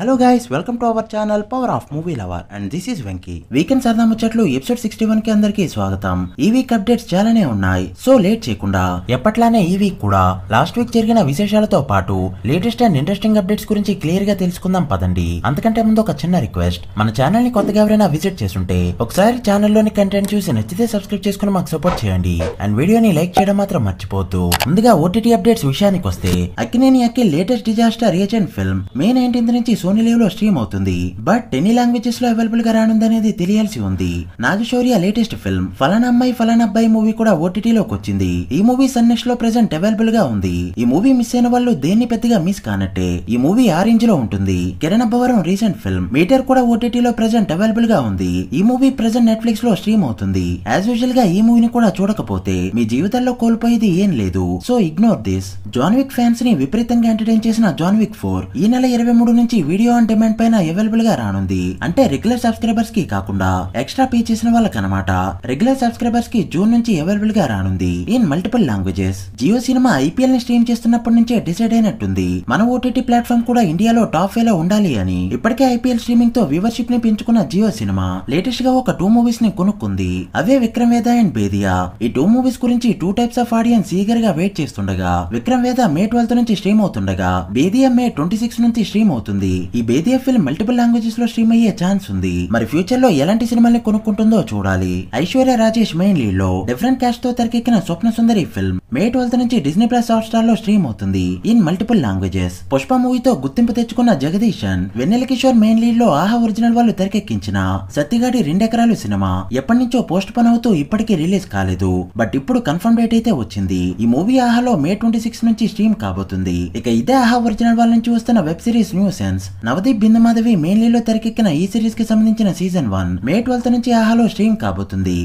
hello guys welcome to our channel power of movie lover and this is Venky weekend సరదా ముచ్చట్లు episode sixty one కి అందరికీ స్వాగతం ఈ వీక్ అప్డేట్స్ చాలానే ఉన్నాయి సో లేట్ చేయకుండా ఎప్పట్లానే ఈ వీక్ కూడా లాస్ట్ వీక్ జరిగిన విశేషాలతో పాటు లేటెస్ట్ అండ్ ఇంట్రెస్టింగ్ అప్డేట్స్ గురించి క్లియర్ గా తెలుసుకుందాం పదండి అంతకంటే ముందు ఒక చిన్న రిక్వెస్ట్ మన ఛానల్ ని కొత్తగా ఎవరైనా విజిట్ చేస్తుంటే ఒకసారి ఛానల్లోని కంటెంట్ చూసి నచ్చితే సబ్స్క్రైబ్ చేసుకుని మాకు సపోర్ట్ చేయండి అండ్ వీడియోని లైక్ చేయడం మాత్రం మర్చిపోద్దు ముందుగా ఓటీటీ అప్డేట్స్ విషయానికి వస్తే అక్కినేని అక్కి latest disaster agent film May nineteenth నుంచి సోనీ లివ్ లో స్ట్రీమ్ అవుతుంది బట్ ఎన్ని లాంగ్వేజెస్ లో అవైలబుల్ గా రానుందనేది తెలియాల్సి ఉంది నాగశౌర్య లేటెస్ట్ ఫిల్మ్ ఫలానా అమ్మాయి ఫలానా అబ్బాయి మూవీ కూడా ఓటీటీ లోకి వచ్చింది ఈ మూవీ సన్నెస్ లో ప్రెసెంట్ అవైలబుల్ గా ఉంది ఈ మూవీ మిస్ అయిన వాళ్ళు దేన్ని పెద్దగా మిస్ కానట్టే ఈ మూవీ ఆరెంజ్ లో ఉంటుంది Kiran Abbavaram recent film Meter కూడా ఓటీటీ లో ప్రెసెంట్ అవైలబుల్ గా ఉంది ఈ మూవీ ప్రెసెంట్ నెట్ఫ్లిక్స్ లో స్ట్రీమ్ అవుతుంది యాజ్ యూజువల్ గా ఈ మూవీని కూడా చూడకపోతే మీ జీవితంలో కోల్పోయేది ఏం లేదు so ignore this John Wick fans ని విపరీతంగా ఎంటర్టైన్ చేసిన జాన్విక్ ఫోర్ ఈ నెల ఇరవై మూడు నుంచి వీడియో వీడియో ఆన్ డిమాండ్ పైన అవైలబుల్ గా రానుంది అంటే రెగ్యులర్ సబ్స్క్రైబర్స్ కి కాకుండా ఎక్స్ట్రా పే చేసిన వాళ్ళకి అనమాట రెగ్యులర్ సబ్స్క్రైబర్స్ కి జూన్ నుంచి అవైలబుల్ గా రానుంది in multiple languages Jio Cinema IPL ని స్ట్రీమ్ చేస్తున్నప్పటి నుంచే డిసైడ్ అయినట్టుంది మన ఓటీటీ ప్లాట్ఫామ్ కూడా ఇండియాలో టాప్ ఫైవ్ లో ఉండాలి అని ఇప్పటికే ఐపీఎల్ స్ట్రీమింగ్ తో వ్యూవర్షిప్ ని పెంచుకున్న జియో సినిమా లేటెస్ట్ గా ఒక టూ మూవీస్ ని కొనుక్కుంది అవే విక్రమ్ వేద అండ్ బేదియా ఈ టూ మూవీస్ గురించి two types of audience eager గా వెయిట్ చేస్తుండగా విక్రమ్ వేద మే ట్వెల్త్ నుంచి స్ట్రీమ్ అవుతుండగా బేదియా మే ట్వంటీ సిక్స్ నుంచి స్ట్రీమ్ అవుతుంది ఈ బేదీ ఫిల్మ్ మల్టిపుల్ లాంగ్వేజెస్ లో స్ట్రీమ్ అయ్యే ఛాన్స్ ఉంది మరి ఫ్యూచర్ లో ఎలాంటి సినిమాల్ని కొనుక్కుంటుందో చూడాలి ఐశ్వర్య రాజేష్ మెయిన్ లీడ్ లో డిఫరెంట్ క్యాస్ట్ తో తెరకెక్కిన Swapna Sundari film May twelfth నుంచి డిస్నీ ప్లస్ హాట్ స్టార్ లో స్ట్రీమ్ అవుతుంది ఇన్ మల్టిపుల్ లాంగ్వేజెస్ పుష్ప మూవీతో గుర్తింపు తెచ్చుకున్న జగదీశన్ వెన్నెల కిషోర్ మెయిన్ లీడ్ లో ఆహా ఒరిజినల్ వాళ్ళు తెరకెక్కించిన సత్తిగాడి రెండెకరాలు సినిమా ఎప్పటి నుంచో పోస్ట్ పోన్ అవుతూ ఇప్పటికీ రిలీజ్ కాలేదు బట్ ఇప్పుడు కన్ఫర్మ్ డేట్ అయితే వచ్చింది ఈ మూవీ ఆహాలో మే ట్వంటీ సిక్స్ నుంచి స్ట్రీమ్ కాబోతుంది ఇక ఇదే ఆహా ఒరిజినల్ వాళ్ళ నుంచి వస్తున్న web series new sense Navdeep బిందమాధవి మెయిన్లీలో తెరకెక్కిన ఈ సిరీస్ కి సంబంధించిన సీజన్ వన్ మే ట్వెల్త్ నుంచి ఆహాలో స్ట్రీమ్ కాబోతుంది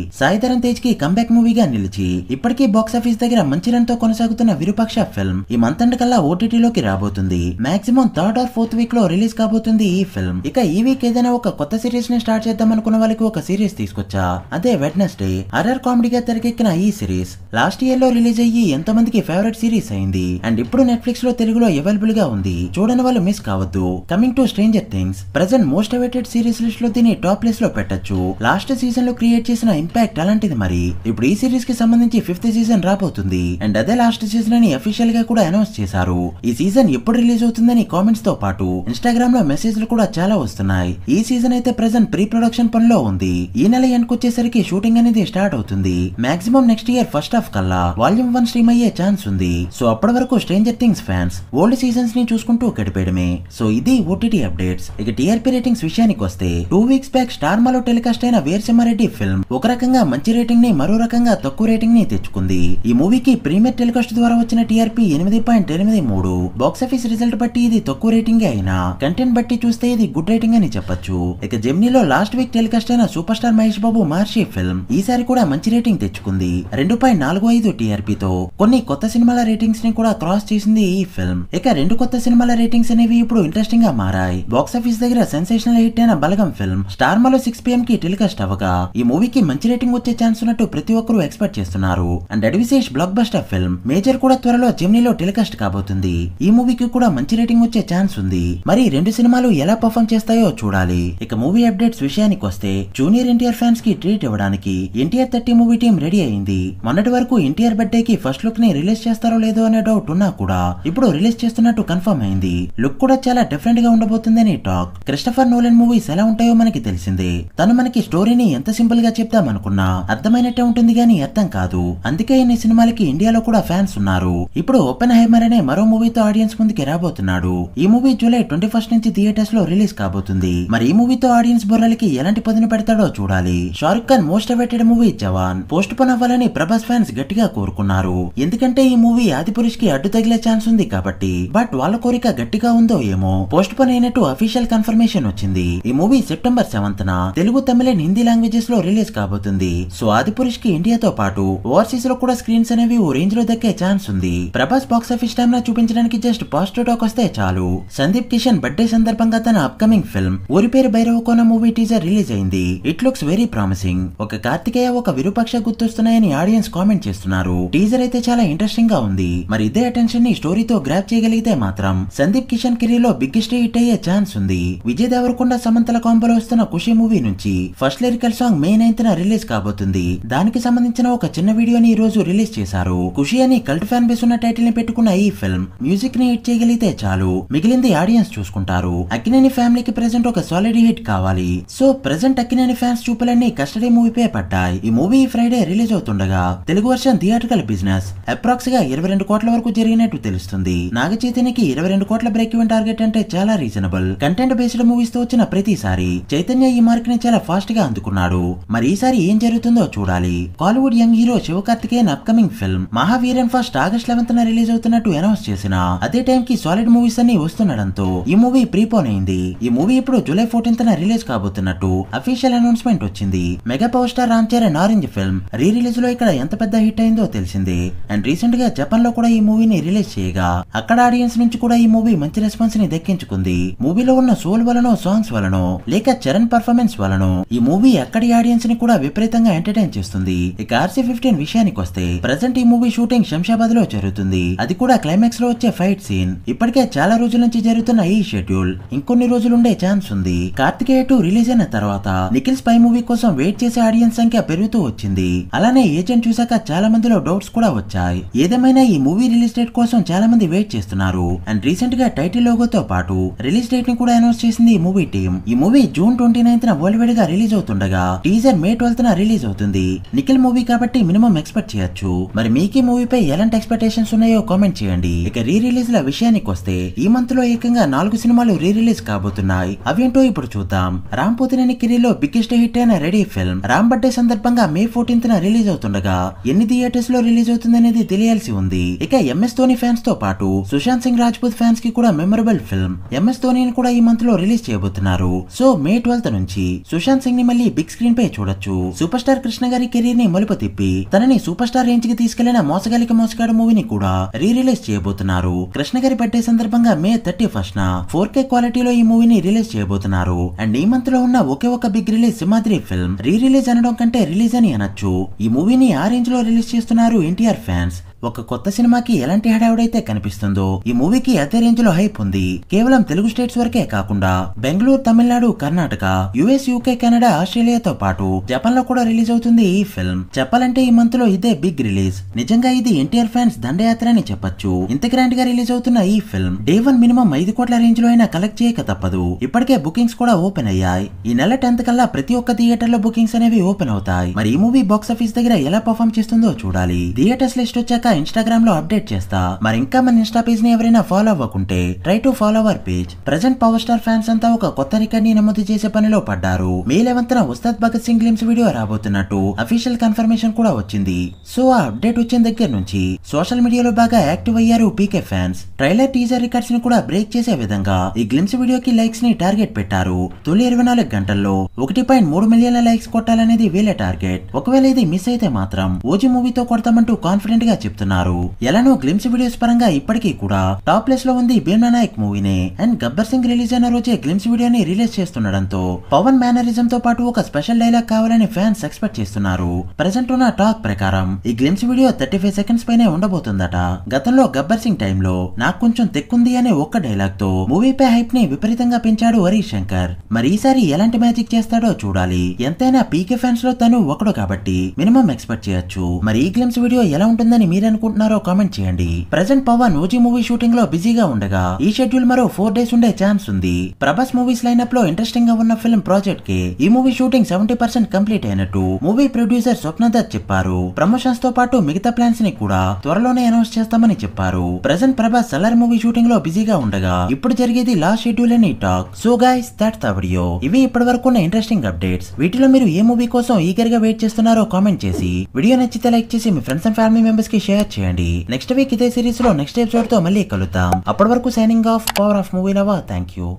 ధరం తేజ్ కి కంబ్యాక్ మూవీగా నిలిచి బాక్స్ బాక్సాఫీస్ దగ్గర మంచి రన్ తో కొనసాగుతున్న విరూపాక్ష ఫిల్మ్ ఈ మంత్ అండ్ కల్లా ఓటీటీలోకి రాబోతుంది maximum third or fourth week లో రిలీజ్ కాబోతుంది ఈ ఫిల్మ్ ఇక ఈ వీక్ ఏదైనా ఒక కొత్త సిరీస్ ని స్టార్ట్ చేద్దాం అనుకున్న వాళ్ళకి ఒక సిరీస్ తీసుకొచ్చా అదే వెడ్నెస్డే హర్రర్ కామెడీగా తెరకెక్కిన ఈ సిరీస్ లాస్ట్ ఇయర్ లో రిలీజ్ అయ్యి ఎంతో మందికి ఫేవరెట్ సిరీస్ అయింది అండ్ ఇప్పుడు నెట్ఫ్లిక్స్ లో తెలుగులో అవైలబుల్ గా ఉంది చూడని వాళ్ళు మిస్ కావద్దు coming to Stranger Things present most awaited series list లో దీన్ని టాప్ లిస్ట్ లో పెట్టచ్చు లాస్ట్ సీజన్ లో క్రియేట్ చేసిన ఇంపాక్ట్ అలాంటిది మరి ఇప్పుడు ఈ సిరీస్ కి సంబంధించి ఫిఫ్త్ సీజన్ రాబోతుంది అండ్ అదే లాస్ట్ సీజన్ అని అఫీషియల్ గా కూడా అనౌన్స్ చేశారు ఈ సీజన్ ఎప్పుడు రిలీజ్ అవుతుందని కామెంట్స్ తో పాటు ఇన్స్టాగ్రామ్ లో మెసేజ్ లు కూడా చాలా వస్తున్నాయి ఈ సీజన్ అయితే ప్రెసెంట్ ప్రీ ప్రొడక్షన్ పనిలో ఉంది ఈ నెల వచ్చేసరికి షూటింగ్ అనేది స్టార్ట్ అవుతుంది maximum next year first half కల్లా వాల్యూమ్ వన్ స్ట్రీమ్ అయ్యే ఛాన్స్ ఉంది సో అప్పటి వరకు stranger things fans old seasons ని చూసుకుంటూ గడిపేయడమే సో ఇది ఓటీటీ అప్డేట్స్ ఇక టీఆర్పీ రేటింగ్స్ విషయానికి వస్తే టూ వీక్స్ బ్యాక్ స్టార్ మాలో టెలికాస్ట్ అయిన వీరసింహారెడ్డి ఫిల్మ్ ఒక రకంగా మంచి రేటింగ్ ని మరో రకంగా తక్కువ రేటింగ్ ని తెచ్చుకుంది ఈ మూవీకి ప్రీమియర్ టెలికాస్ట్ ద్వారా వచ్చిన టీఆర్పీ ఎనిమిది పాయింట్ ఎనిమిది మూడు బాక్సాఫీస్ రిజల్ట్ బట్టి ఇది తక్కువ రేటింగ్ అయినా కంటెంట్ బట్టి చూస్తే ఇది గుడ్ రేటింగ్ అని చెప్పొచ్చు ఇక జెమ్నీలో లాస్ట్ వీక్ టెలికాస్ట్ అయిన super star Mahesh Babu Maharshi film ఈసారి కూడా మంచి రేటింగ్ తెచ్చుకుంది రెండు పాయింట్ నాలుగు ఐదు టీఆర్పీతో కొన్ని కొత్త సినిమాల రేటింగ్స్ ని కూడా క్రాస్ చేసింది ఈ ఫిల్మ్ ఇక రెండు కొత్త సినిమాల రేటింగ్స్ అనేవి ఇప్పుడు ఇంట్రెస్టింగ్ గా మారాయి బాక్సాఫీస్ దగ్గర సెన్సేషనల్ హిట్ అయిన బలగం ఫిల్మ్ స్టార్ మాలో సిక్స్ పిఎం కి టెలికాస్ట్ అవగా ఈ మూవీకి మంచి రేటింగ్ వచ్చే ఛాన్స్ ఉన్నట్టు ప్రతి ఒక్కరూ ఎక్స్పెక్ట్ చేస్తున్నారు and అడ్విశేష్ block buster film major కూడా త్వరలో జెమ్నీలో టెలికాస్ట్ కాబోతుంది ఈ మూవీకి కూడా మంచి రేటింగ్ వచ్చే ఛాన్స్ ఉంది మరి రెండు సినిమాలు ఎలా పర్ఫామ్ చేస్తాయో చూడాలి ఇక మూవీ అప్డేట్స్ విషయానికి వస్తే జూనియర్ ఎన్టీఆర్ ఫ్యాన్స్ కి ట్రీట్ ఇవ్వడానికి NTR thirty movie team ready అయింది మొన్నటి వరకు ఎన్టీఆర్ బర్త్డే కి ఫస్ట్ లుక్ ని రిలీజ్ చేస్తారో లేదో అనే డౌట్ ఉన్నా కూడా ఇప్పుడు రిలీజ్ చేస్తున్నట్టు కన్ఫర్మ్ అయింది లుక్ కూడా చాలా డిఫరెంట్ గా ఉండబోతుందని టాక్ క్రిస్టఫర్ నోలెన్ మూవీస్ ఎలా ఉంటాయో మనకి తెలిసిందే తను మనకి స్టోరీని ఎంత సింపుల్ గా చెప్దామనుకున్నా అర్థమైనట్టే ఉంటుంది గానీ అర్థం కాదు అందుకే ఇన్ని సినిమాలకి ఇండియాలో కూడా ఫ్యాన్స్ ఉన్నారు ఇప్పుడు ఓపెన్ హైమర్ అనే మరో మూవీతో ఆడియన్స్ ముందుకి రాబోతున్నాడు ఈ మూవీ జూలై ట్వంటీ ఫస్ట్ నుంచి థియేటర్స్ లో రిలీజ్ కాబోతుంది మరి ఈ మూవీతో ఆడియన్స్ బుర్రలకి ఎలాంటి పదును పెడతాడో చూడాలి Shahrukh Khan most awaited movie Jawan postpone అవ్వాలని ప్రభాస్ ఫ్యాన్స్ గట్టిగా కోరుకున్నారు ఎందుకంటే ఈ మూవీ ఆది కి అడ్డు తగిలే ఛాన్స్ ఉంది కాబట్టి బట్ వాళ్ళ కోరిక గట్టిగా ఉందో ఏమో పోస్ట్ ఓపెన్ అయినట్టు అఫీషియల్ కన్ఫర్మేషన్ వచ్చింది ఈ మూవీ సెప్టెంబర్ సెవెంత్ న తెలుగు తమిళ హిందీ లాంగ్వేజెస్ లో రిలీజ్ కాబోతుంది సో ఆది పురుష్ కి ఇండియాతో పాటు ఓవర్సీస్ లో కూడా స్క్రీన్స్ అనేవి ఓ రేంజ్ లో దక్కే ఛాన్స్ ఉంది ప్రభాస్ బాక్స్ ఆఫీస్ టైమ్ లో చూపించడానికి జస్ట్ పాజిటివ్ టాక్ వస్తే చాలు సందీప్ కిషన్ బర్త్డే సందర్భంగా తన అప్కమింగ్ ఫిల్మ్ ఊరి పేరు Bhairava Kona movie teaser release అయింది ఇట్ లుక్స్ వెరీ ప్రామిసింగ్ ఒక కార్తికేయ ఒక విరుపక్ష గుర్తొస్తున్నాయని ఆడియన్స్ కామెంట్ చేస్తున్నారు టీజర్ అయితే చాలా ఇంట్రెస్టింగ్ గా ఉంది మరి ఇదే అటెన్షన్ ని స్టోరీతో గ్రాప్ చేయగలిగితే మాత్రం సందీప్ కిషన్ కెరీర్ లో బిగ్గెస్ట్ హిట్ అయ్యే ఛాన్స్ ఉంది విజయ్ దేవరకొండ సమంతల కాంబోలో వస్తున్న ఖుషి మూవీ నుంచి first lyrical song May ninth release కాబోతుంది దానికి సంబంధించిన ఒక చిన్న వీడియోని ఈ రోజు రిలీజ్ చేశారు ఖుషి అని కల్ట్ ఫ్యాన్ బేస్ ఉన్న టైటిల్ ని పెట్టుకున్న ఈ ఫిల్మ్ మ్యూజిక్ ని హిట్ చేయగలిగితే చాలు మిగిలింది ఆడియన్స్ చూసుకుంటారు అక్కినేని ఫ్యామిలీకి ప్రెసెంట్ ఒక సాలిడ్ హిట్ కావాలి సో ప్రెసెంట్ అక్కినేని ఫ్యాన్స్ చూపులన్నీ కస్టడీ మూవీ పే పడ్డాయి ఈ మూవీ ఫ్రైడే రిలీజ్ అవుతుండగా Telugu version theatrical business approx గా ఇరవై రెండు కోట్ల వరకు జరిగినట్టు తెలుస్తుంది నాగచైతన్యకి ఇరవై రెండు కోట్ల బ్రేక్ ఈవెన్ టార్గెట్ అంటే చాలా చాలా రీజనబుల్ కంటెంట్ బేస్డ్ మూవీస్ తో వచ్చిన ప్రతిసారి చైతన్య ఈ మార్క్ ని చాలా ఫాస్ట్ గా అందుకున్నాడు మరి ఈసారి ఏం జరుగుతుందో చూడాలి Kollywood young hero up upcoming film Mahaveeran first August eleventh న రిలీజ్ అవుతున్నట్టు అనౌన్స్ చేసిన అదే టైం కి సాలిడ్ మూవీస్ అన్ని వస్తుండడంతో ఈ మూవీ ప్రీపోన్ అయింది ఈ మూవీ ఇప్పుడు జూలై ఫోర్టీన్త్ న రిలీజ్ కాబోతున్నట్టు అఫీషియల్ అనౌన్స్మెంట్ వచ్చింది mega power star Ram Charan Orange film re release లో ఇక్కడ ఎంత పెద్ద హిట్ అయిందో తెలిసింది అండ్ రీసెంట్ గా జపాన్ లో కూడా ఈ మూవీని రిలీజ్ చేయగా అక్కడ ఆడియన్స్ నుంచి కూడా ఈ మూవీ మంచి రెస్పాన్స్ ని దక్కించుకుంది వస్తుంది మూవీలో ఉన్న సోల్ వలనో సాంగ్స్ వలనో లేక చరణ్ పర్ఫార్మెన్స్ వలనో ఈ మూవీ అక్కడి ఆడియన్స్ ని కూడా విపరీతంగా ఎంటర్టైన్ చేస్తుంది ఇక ఆర్సీ ఫిఫ్టీన్ విషయానికి వస్తే ప్రజెంట్ ఈ మూవీ షూటింగ్ శంషాబాద్ లో జరుగుతుంది అది కూడా క్లైమాక్స్ లో వచ్చే ఫైట్ సీన్ ఇప్పటికే చాలా రోజుల నుంచి జరుగుతున్న ఈ షెడ్యూల్ ఇంకొన్ని రోజులు ఉండే ఛాన్స్ ఉంది కార్తికేయ టూ రిలీజ్ అయిన తర్వాత నిఖిల్ స్పై మూవీ కోసం వెయిట్ చేసే ఆడియన్స్ సంఖ్య పెరుగుతూ వచ్చింది అలానే ఏజెంట్ చూశాక చాలా మందిలో డౌట్స్ కూడా వచ్చాయి ఏదేమైనా ఈ మూవీ రిలీజ్ డేట్ కోసం చాలా మంది వెయిట్ చేస్తున్నారు అండ్ రీసెంట్ గా టైటిల్ లోగోతో పాటు రిలీజ్ డేట్ ని కూడా అనౌన్స్ చేసింది ఈ మూవీ టీమ్ ఈ movie June twenty ninth world wide గా రిలీజ్ అవుతుండగా టీజర్ మే ట్వెల్త్ న రిలీజ్ అవుతుంది నిఖిల్ మూవీ కాబట్టి మినిమం ఎక్స్పెక్ట్ చేయొచ్చు మరి మీకు ఈ పై ఎలాంటి ఎక్స్పెక్టేషన్స్ ఉన్నాయో కామెంట్ చేయండి ఇక రీ రిలీజ్ ల విషయానికి వస్తే ఈ మంత్ లో ఏకంగా నాలుగు సినిమాలు రీ రిలీజ్ కాబోతున్నాయి అవేంటో ఇప్పుడు చూద్దాం రామ్ పోతినేని లో బిగ్గెస్ట్ హిట్ అయిన రెడీ ఫిల్మ్ రామ్ బర్త్డే సందర్భంగా మే ఫోర్టీన్త్ న రిలీజ్ అవుతుండగా ఎన్ని థియేటర్స్ లో రిలీజ్ అవుతుందనేది తెలియాల్సి ఉంది ఇక ఎంఎస్ ధోని ఫ్యాన్స్ తో పాటు సుశాంత్ సింగ్ రాజ్పూత్ ఫ్యాన్స్ కి కూడా మెమొరబుల్ ఫిల్మ్ ఎంఎస్ ధోనిని కూడా ఈ మంత్ లో రిలీజ్ చేయబోతున్నారు సో మే ట్వెల్త్ నుంచి సుశాంత్ సింగ్ ని మళ్ళీ బిగ్ స్క్రీన్ పై చూడొచ్చు సూపర్ స్టార్ కృష్ణ గారి కెరీర్ ని మలుపు తిప్పి తనని సూపర్ స్టార్ రేంజ్ కి తీసుకెళ్లిన మోసగాలిక మోసగాడు మూవీని కూడా రీ రిలీజ్ చేయబోతున్నారు కృష్ణ గారి బర్త్డే సందర్భంగా May thirty first four K క్వాలిటీలో ఈ మూవీని రిలీజ్ చేయబోతున్నారు అండ్ ఈ మంత్ లో ఉన్న ఒకే ఒక big release Simhadri film re release అనడం కంటే రిలీజ్ అని అనొచ్చు ఈ మూవీని ఆ రేంజ్ లో రిలీజ్ చేస్తున్నారు ఎన్టీఆర్ ఫ్యాన్స్ ఒక కొత్త సినిమాకి ఎలాంటి హడావుడైతే కనిపిస్తుందో ఈ మూవీకి అదే రేంజ్ లో హైప్ ఉంది కేవలం తెలుగు స్టేట్స్ వరకే కాకుండా Bengaluru Tamil Nadu Karnataka US UK Canada ఆస్ట్రేలియాతో పాటు జపాన్ లో కూడా రిలీజ్ అవుతుంది ఈ ఫిల్మ్ చెప్పాలంటే ఈ మంత్ లో ఇదే బిగ్ రిలీజ్ నిజంగా ఇది ఎన్టీఆర్ ఫ్యాన్స్ దండయాత్ర అని చెప్పొచ్చు ఇంత గ్రాండ్ గా రిలీజ్ అవుతున్న ఈ ఫిల్మ్ డే వన్ మినిమం ఐదు కోట్ల రేంజ్ లో అయినా కలెక్ట్ చేయక తప్పదు ఇప్పటికే బుకింగ్స్ కూడా ఓపెన్ అయ్యాయి ఈ నెల టెన్త్ కల్లా ప్రతి ఒక్క థియేటర్ లో బుకింగ్స్ అనేవి ఓపెన్ అవుతాయి మరి ఈ మూవీ బాక్స్ ఆఫీస్ దగ్గర ఎలా పర్ఫామ్ చేస్తుందో చూడాలి థియేటర్స్ లిస్ట్ వచ్చాక ఇన్స్టాగ్రామ్ లో అప్డేట్ చేస్తా మరి ఇంకా మన ఇన్స్టా పేజ్ ని ఎవరైనా ఫాలో అవ్వకుంటే try to follow our page present power star fans అంతా ఒక కొత్త రికార్డ్ ని నమోదు చేసే పనిలో పడ్డారు మే న ఉస్తాద్ భగత్ సింగ్ గ్లిమ్స్ వీడియో రాబోతున్నట్టు అఫీషియల్ కన్ఫర్మేషన్ కూడా వచ్చింది సో ఆ అప్డేట్ వచ్చిన దగ్గర నుంచి సోషల్ మీడియాలో బాగా యాక్టివ్ అయ్యారు PK fans trailer teaser records ని కూడా బ్రేక్ చేసే విధంగా ఈ గ్లిమ్స్ వీడియోకి లైక్స్ ని టార్గెట్ పెట్టారు తొలి ఇరవై నాలుగు గంటల్లో ఒకటి పాయింట్ మూడు మిలియన్ల లైక్స్ కొట్టాలనేది వీళ్ళ టార్గెట్ ఒకవేళ ఇది మిస్ అయితే మాత్రం ఓజీ మూవీతో కొడతామంటూ కాన్ఫిడెంట్ గా చెప్పారు చెప్తున్నారు ఎలానో గ్లిమ్స్ వీడియోస్ పరంగా ఇప్పటికీ కూడా టాప్ ప్లేస్ లో ఉంది భీమ్ నాయక్ మూవీని అండ్ గబ్బర్ సింగ్ రిలీజ్ అయిన రోజే గ్లిమ్స్ వీడియోని రిలీజ్ చేస్తుండడంతో పవన్ మేనరిజం తో పాటు ఒక స్పెషల్ డైలాగ్ కావాలని ఫ్యాన్స్ ఎక్స్పెక్ట్ చేస్తున్నారు ప్రెసెంట్ ఉన్న టాక్ ప్రకారం ఈ glimpse video thirty five seconds పైనే ఉండబోతుందట గతంలో గబ్బర్ సింగ్ టైంలో నాకు కొంచెం తెక్కుంది అనే ఒక్క డైలాగ్ తో మూవీపై హైప్ ని విపరీతంగా పెంచాడు హరీష్ శంకర్ మరి ఈసారి ఎలాంటి మ్యాజిక్ చేస్తాడో చూడాలి ఎంతైనా పీకే ఫ్యాన్స్ లో తను ఒకడు కాబట్టి మినిమం ఎక్స్పెక్ట్ చేయొచ్చు మరి ఈ గ్లిమ్స్ వీడియో ఎలా ఉంటుందని మీరు అనుకుంటున్నారో కామెంట్ చేయండి present Pawan OG movie shooting లో బిజీగా ఉండగా ఈ షెడ్యూల్ మరో ఫోర్ డేస్ ఉండే ఛాన్స్ ఉంది ప్రభాస్ మూవీస్ అప్ లో ఇంట్రెస్టింగ్ గా ఉన్న ఫిల్మ్ ప్రాజెక్ట్ కి ఈ movie shooting seventy percent complete అయినట్టు మూవీ ప్రొడ్యూసర్ స్వప్నదత్ చెప్పారు ప్రమోషన్స్ తో పాటు మిగతా ప్లాన్స్ ని కూడా త్వరలోనే అనౌన్స్ చేస్తామని చెప్పారు present Prabhas Salaar movie shooting లో బిజీగా ఉండగా ఇప్పుడు జరిగేది లాస్ట్ షెడ్యూల్ అని talk so guys that the video ఇవి ఇప్పటి వరకు ఉన్న ఇంట్రెస్టింగ్ అప్డేట్స్ వీటిలో మీరు ఏ మూవీ కోసం ఈగర్ గా వెయిట్ చేస్తున్నారో కామెంట్ చేసి వీడియో నచ్చితే లైక్ చేసి మీ ఫ్రెండ్స్ అండ్ ఫ్యామిలీ మెంబర్స్ కి షేర్ షేర్ చేయండి నెక్స్ట్ వీక్ ఇదే సిరీస్ లో నెక్స్ట్ ఎపిసోడ్ తో మళ్ళీ కలుద్దాం అప్పటి వరకు signing off power of movie లవా thank you